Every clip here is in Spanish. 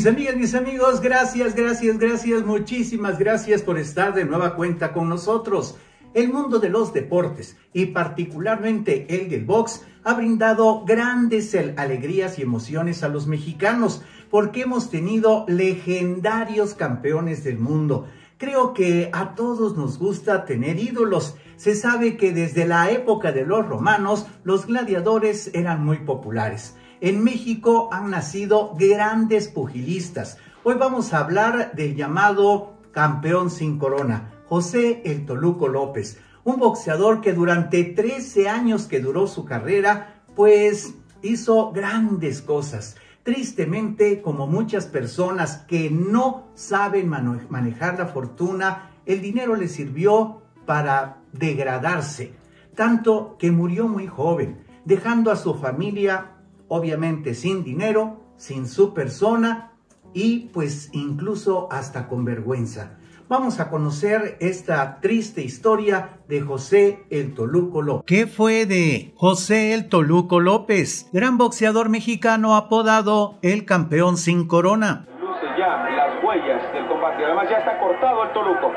Mis amigas, mis amigos, gracias, gracias, gracias, muchísimas gracias por estar de nueva cuenta con nosotros. El mundo de los deportes y particularmente el del box ha brindado grandes alegrías y emociones a los mexicanos porque hemos tenido legendarios campeones del mundo. Creo que a todos nos gusta tener ídolos. Se sabe que desde la época de los romanos los gladiadores eran muy populares en México han nacido grandes pugilistas. Hoy vamos a hablar del llamado campeón sin corona, José El Toluco López, un boxeador que durante 13 años que duró su carrera, pues hizo grandes cosas. Tristemente, como muchas personas que no saben manejar la fortuna, el dinero le sirvió para degradarse, tanto que murió muy joven, dejando a su familia obviamente sin dinero, sin su persona y pues incluso hasta con vergüenza. Vamos a conocer esta triste historia de José el Toluco López. ¿Qué fue de José el Toluco López? Gran boxeador mexicano apodado el campeón sin corona. Luce ya las huellas del combate. Además ya está cortado el Toluco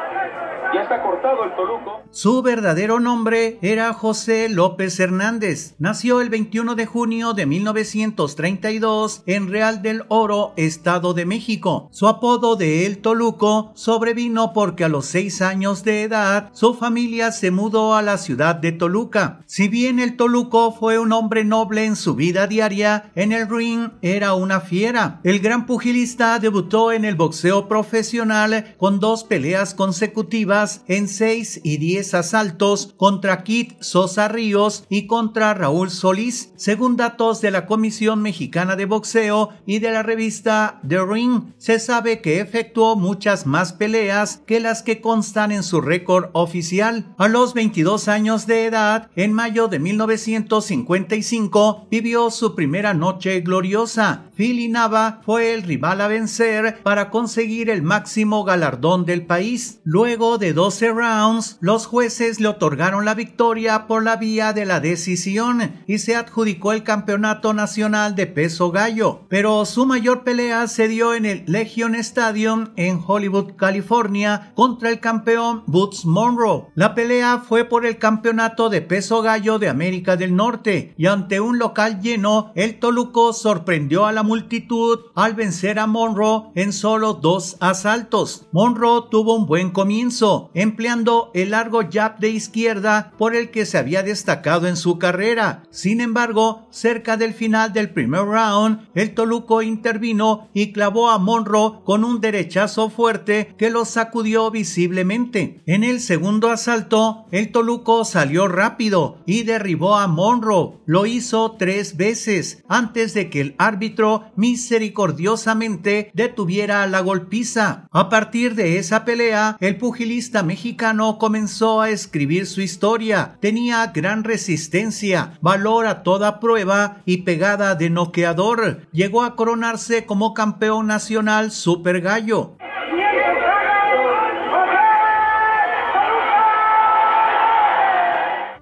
cortado el Toluco. Su verdadero nombre era José López Hernández. Nació el 21 de junio de 1932 en Real del Oro, Estado de México. Su apodo de El Toluco sobrevino porque a los 6 años de edad su familia se mudó a la ciudad de Toluca. Si bien El Toluco fue un hombre noble en su vida diaria, en el ring era una fiera. El gran pugilista debutó en el boxeo profesional con dos peleas consecutivas en 6 y 10 asaltos contra Kit Sosa Ríos y contra Raúl Solís, según datos de la Comisión Mexicana de Boxeo y de la revista The Ring. Se sabe que efectuó muchas más peleas que las que constan en su récord oficial. A los 22 años de edad, en mayo de 1955, vivió su primera noche gloriosa. Philly Nava fue el rival a vencer para conseguir el máximo galardón del país. Luego de 12 rounds, los jueces le otorgaron la victoria por la vía de la decisión y se adjudicó el campeonato nacional de peso gallo. Pero su mayor pelea se dio en el Legion Stadium en Hollywood, California, contra el campeón Boots Monroe. La pelea fue por el campeonato de peso gallo de América del Norte y ante un local lleno, el Toluco sorprendió a la multitud al vencer a Monroe en solo dos asaltos. Monroe tuvo un buen comienzo, empleando el largo jab de izquierda por el que se había destacado en su carrera. Sin embargo, cerca del final del primer round, el Toluco intervino y clavó a Monroe con un derechazo fuerte que lo sacudió visiblemente. En el segundo asalto, el Toluco salió rápido y derribó a Monroe. Lo hizo tres veces antes de que el árbitro misericordiosamente detuviera la golpiza. A partir de esa pelea, el pugilista mexicano comenzó a escribir su historia. Tenía gran resistencia, valor a toda prueba y pegada de noqueador. Llegó a coronarse como campeón nacional super gallo.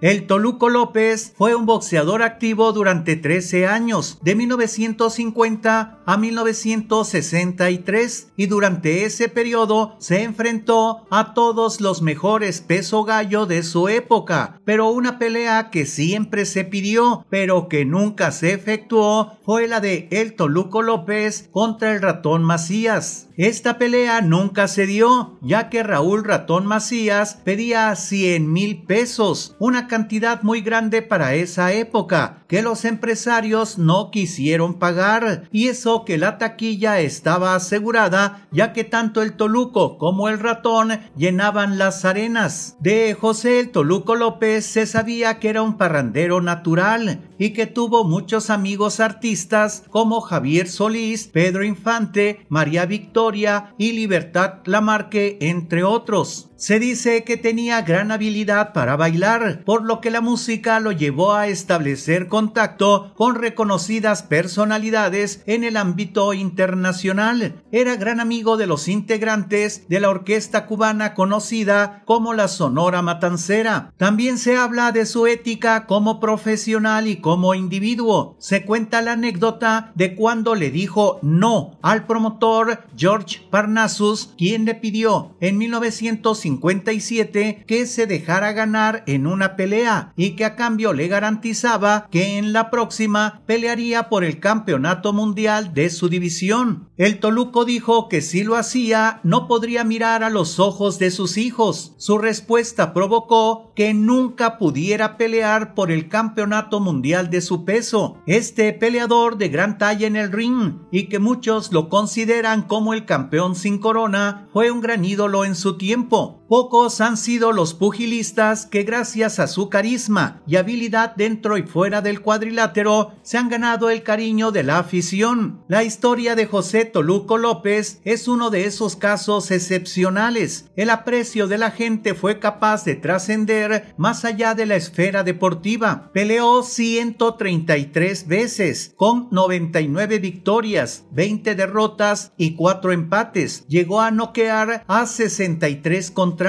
El Toluco López fue un boxeador activo durante 13 años, de 1950 a 1963 y durante ese periodo se enfrentó a todos los mejores peso gallo de su época, pero una pelea que siempre se pidió, pero que nunca se efectuó, fue la de El Toluco López contra el ratón Macías. Esta pelea nunca se dio, ya que Raúl Ratón Macías pedía 100 mil pesos, una cantidad muy grande para esa época, que los empresarios no quisieron pagar y eso que la taquilla estaba asegurada ya que tanto el Toluco como el ratón llenaban las arenas. De José el Toluco López se sabía que era un parrandero natural y que tuvo muchos amigos artistas como Javier Solís, Pedro Infante, María Victoria y Libertad Lamarque, entre otros. Se dice que tenía gran habilidad para bailar, por lo que la música lo llevó a establecer contacto con reconocidas personalidades en el ámbito internacional. Era gran amigo de los integrantes de la orquesta cubana conocida como la Sonora Matancera. También se habla de su ética como profesional y como como individuo. Se cuenta la anécdota de cuando le dijo no al promotor George Parnassus, quien le pidió en 1957 que se dejara ganar en una pelea y que a cambio le garantizaba que en la próxima pelearía por el campeonato mundial de su división. El Toluco dijo que si lo hacía no podría mirar a los ojos de sus hijos. Su respuesta provocó que nunca pudiera pelear por el campeonato mundial de su peso. Este peleador de gran talla en el ring y que muchos lo consideran como el campeón sin corona fue un gran ídolo en su tiempo. Pocos han sido los pugilistas que gracias a su carisma y habilidad dentro y fuera del cuadrilátero se han ganado el cariño de la afición. La historia de José Toluco López es uno de esos casos excepcionales. El aprecio de la gente fue capaz de trascender más allá de la esfera deportiva. Peleó 133 veces con 99 victorias, 20 derrotas y 4 empates. Llegó a noquear a 63 contra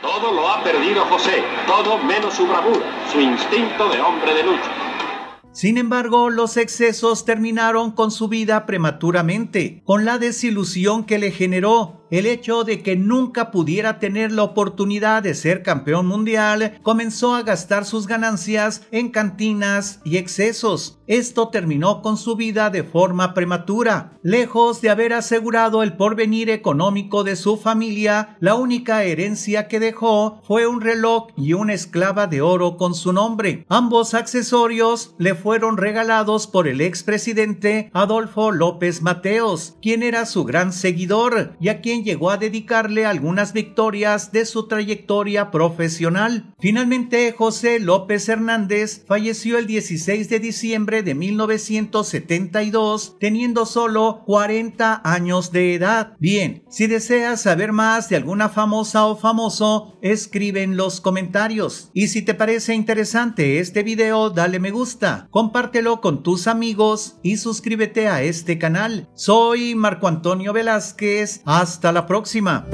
todo lo ha perdido José, todo menos su bravura, su instinto de hombre de lucha. Sin embargo, los excesos terminaron con su vida prematuramente, con la desilusión que le generó el hecho de que nunca pudiera tener la oportunidad de ser campeón mundial comenzó a gastar sus ganancias en cantinas y excesos. Esto terminó con su vida de forma prematura. Lejos de haber asegurado el porvenir económico de su familia, la única herencia que dejó fue un reloj y una esclava de oro con su nombre. Ambos accesorios le fueron regalados por el expresidente Adolfo López Mateos, quien era su gran seguidor y a quien llegó a dedicarle algunas victorias de su trayectoria profesional. Finalmente, José López Hernández falleció el 16 de diciembre de 1972, teniendo solo 40 años de edad. Bien, si deseas saber más de alguna famosa o famoso, escribe en los comentarios. Y si te parece interesante este video, dale me gusta, compártelo con tus amigos y suscríbete a este canal. Soy Marco Antonio Velázquez, hasta la próxima.